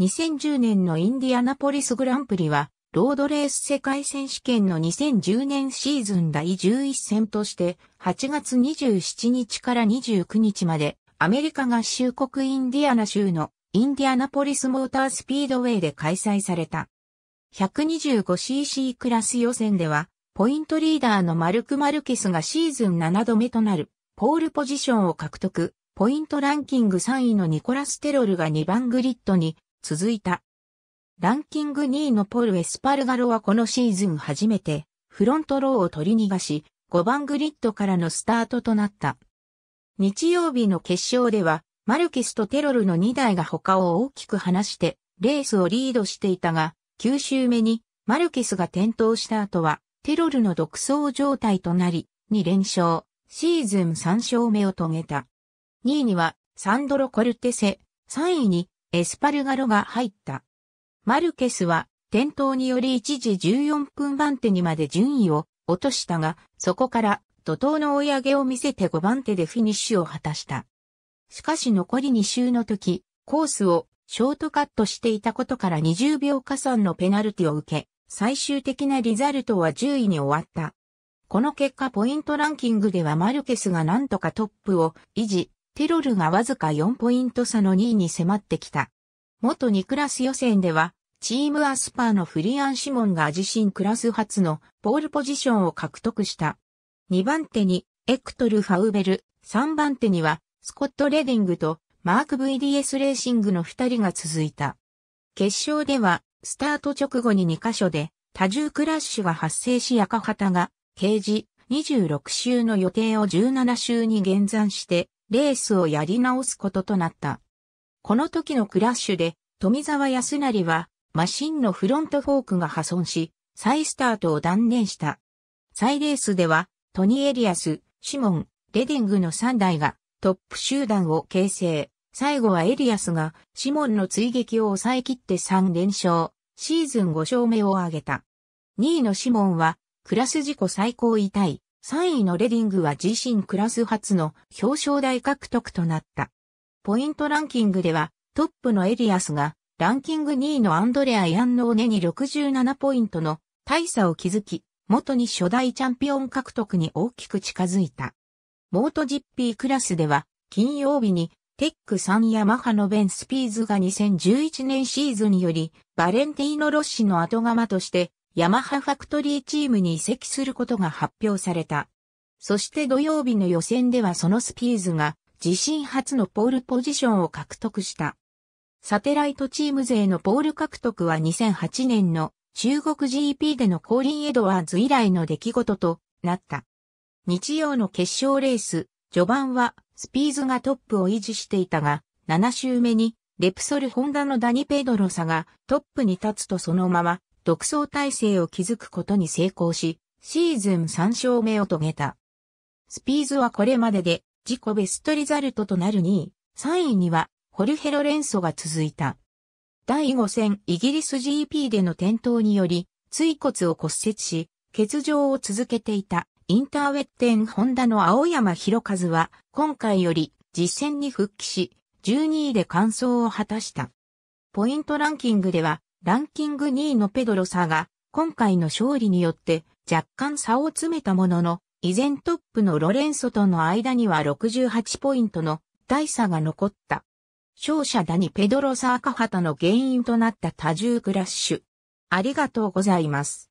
2010年のインディアナポリスグランプリは、ロードレース世界選手権の2010年シーズン第11戦として、8月27日から29日まで、アメリカ合衆国インディアナ州のインディアナポリスモータースピードウェイで開催された。125cc クラス予選では、ポイントリーダーのマルク・マルケスがシーズン7度目となる、ポールポジションを獲得、ポイントランキング3位のニコラス・テロルが2番グリッドに続いた。ランキング2位のポル・エスパルガロはこのシーズン初めてフロントローを取り逃がし5番グリッドからのスタートとなった。日曜日の決勝ではマルケスとテロルの2台が他を大きく離してレースをリードしていたが9周目にマルケスが転倒した後はテロルの独走状態となり2連勝、シーズン3勝目を遂げた。2位にはサンドロ・コルテセ、3位にエスパルガロが入った。マルケスは、転倒により一時14分番手にまで順位を落としたが、そこから怒涛の追い上げを見せて5番手でフィニッシュを果たした。しかし残り2周の時、コースをショートカットしていたことから20秒加算のペナルティを受け、最終的なリザルトは10位に終わった。この結果ポイントランキングではマルケスがなんとかトップを維持テロルがわずか4ポイント差の2位に迫ってきた。元2クラス予選では、チームアスパーのフリアン・シモンが自身クラス初のポールポジションを獲得した。2番手にエクトル・ファウベル、3番手にはスコット・レディングとマーク VDS レーシングの2人が続いた。決勝ではスタート直後に2カ所で多重クラッシュが発生し赤旗が刑事26周の予定を17周に減算してレースをやり直すこととなった。この時のクラッシュで、富沢康成は、マシンのフロントフォークが破損し、再スタートを断念した。再レースでは、トニー・エリアス、シモン、レディングの3台がトップ集団を形成。最後はエリアスがシモンの追撃を抑え切って3連勝。シーズン5勝目を挙げた。2位のシモンはクラス自己最高位タイ3位のレディングは自身クラス初の表彰台獲得となった。ポイントランキングではトップのエリアスがランキング2位のアンドレア・ヤンノーネに67ポイントの大差を築き、元に初代チャンピオン獲得に大きく近づいた。モート GP クラスでは金曜日にテック3ヤマハのベン・スピーズが2011年シーズンよりバレンティーノ・ロッシの後釜としてヤマハファクトリーチームに移籍することが発表された。そして土曜日の予選ではそのスピーズが自身初のポールポジションを獲得した。サテライトチーム勢のポール獲得は2008年の中国 GP でのコーリン・エドワーズ以来の出来事となった。日曜の決勝レース、序盤はスピーズがトップを維持していたが、7周目にレプソルホンダのダニ・ペドロサがトップに立つとそのまま独走体制を築くことに成功し、シーズン3勝目を遂げた。スピーズはこれまでで自己ベストリザルトとなる2位、3位にはホルヘロレンソが続いた。第5戦イギリス GP での転倒により、椎骨を骨折し、欠場を続けていたインターウェッテンホンダの青山博和は今回より実戦に復帰し、12位で完走を果たした。ポイントランキングではランキング2位のペドロサが、今回の勝利によって若干差を詰めたものの、依然トップのロレンソとの間には68ポイントの大差が残った。勝者だにペドロサ赤カハタの原因となった多重クラッシュ。ありがとうございます。